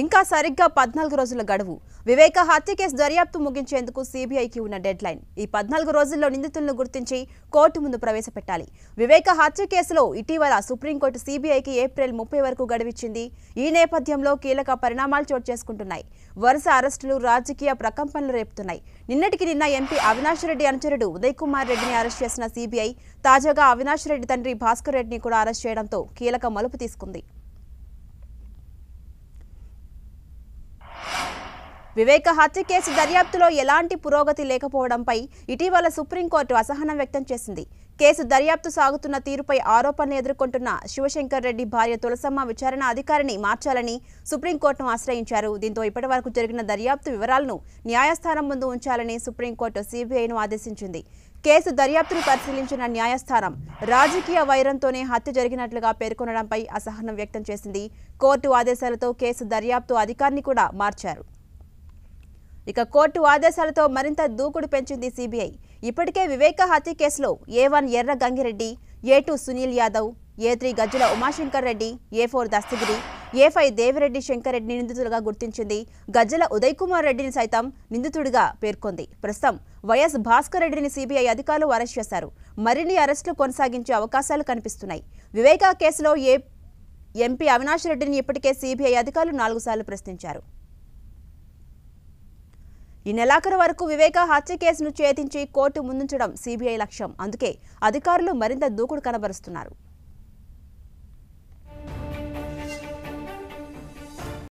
ఇంకా సరిగ్గా పద్నాలుగు రోజుల గడువు వివేక హత్య కేసు దర్యాప్తు ముగించేందుకు సీబీఐకి ఉన్న డెడ్ లైన్ ఈ పద్నాలుగు రోజుల్లో నిందితులను గుర్తించి కోర్టు ముందు ప్రవేశపెట్టాలి వివేక హత్య కేసులో ఇటీవల సుప్రీంకోర్టు సీబీఐకి ఏప్రిల్ ముప్పై వరకు గడువిచ్చింది ఈ నేపథ్యంలో కీలక పరిణామాలు చోటు చేసుకుంటున్నాయి వరుస అరెస్టులు రాజకీయ ప్రకంపనలు రేపుతున్నాయి నిన్నటికి నిన్న ఎంపీ అవినాష్ రెడ్డి అనుచరుడు ఉదయ్ కుమార్ రెడ్డిని అరెస్ట్ చేసిన సీబీఐ తాజాగా అవినాష్ రెడ్డి తండ్రి భాస్కర్ రెడ్డిని కూడా అరెస్ట్ చేయడంతో కీలక మలుపు తీసుకుంది వివేక హత్య కేసు దర్యాప్తులో ఎలాంటి పురోగతి లేకపోవడంపై ఇటీవల సుప్రీంకోర్టు అసహనం వ్యక్తం చేసింది కేసు దర్యాప్తు సాగుతున్న తీరుపై ఆరోపణలు ఎదుర్కొంటున్న శివశంకర్ రెడ్డి భార్య తులసమ్మ విచారణ అధికారిని మార్చాలని సుప్రీంకోర్టును ఆశ్రయించారు దీంతో ఇప్పటివరకు జరిగిన దర్యాప్తు వివరాలను న్యాయస్థానం ముందు ఉంచాలని సుప్రీంకోర్టు సీబీఐను ఆదేశించింది కేసు దర్యాప్తును పరిశీలించిన న్యాయస్థానం రాజకీయ వైరంతోనే హత్య జరిగినట్లుగా పేర్కొనడంపై అసహనం వ్యక్తం చేసింది కోర్టు ఆదేశాలతో కేసు దర్యాప్తు అధికారిని కూడా మార్చారు ఇక కోర్టు ఆదేశాలతో మరింత దూకుడు పెంచింది సిబిఐ ఇప్పటికే వివేక హత్య కేసులో A one Erra Gangireddy A two Sunil Yadav A three Gajjula Umashankar Reddy A four Dastagiri A five Devireddy Shankarreddy నిందితులుగా గుర్తించింది గజ్జల ఉదయ్ కుమార్ రెడ్డిని సైతం నిందితుడిగా పేర్కొంది ప్రస్తుతం వైఎస్ భాస్కర్ రెడ్డిని సిబిఐ అధికారులు అరెస్ట్ చేశారు మరిన్ని అరెస్టులు కొనసాగించే అవకాశాలు కనిపిస్తున్నాయి వివేకా కేసులో ఏ ఎంపీ అవినాష్ రెడ్డిని ఇప్పటికే సిబిఐ అధికారులు సార్లు ప్రశ్నించారు ఈ నెలాఖరు వరకు వివేక హత్య కేసును చేతించి కోర్టు ముందుంచడం సీబీఐ లక్ష్యం అందుకే అధికారులు మరింత దూకుడు కనబరుస్తున్నారు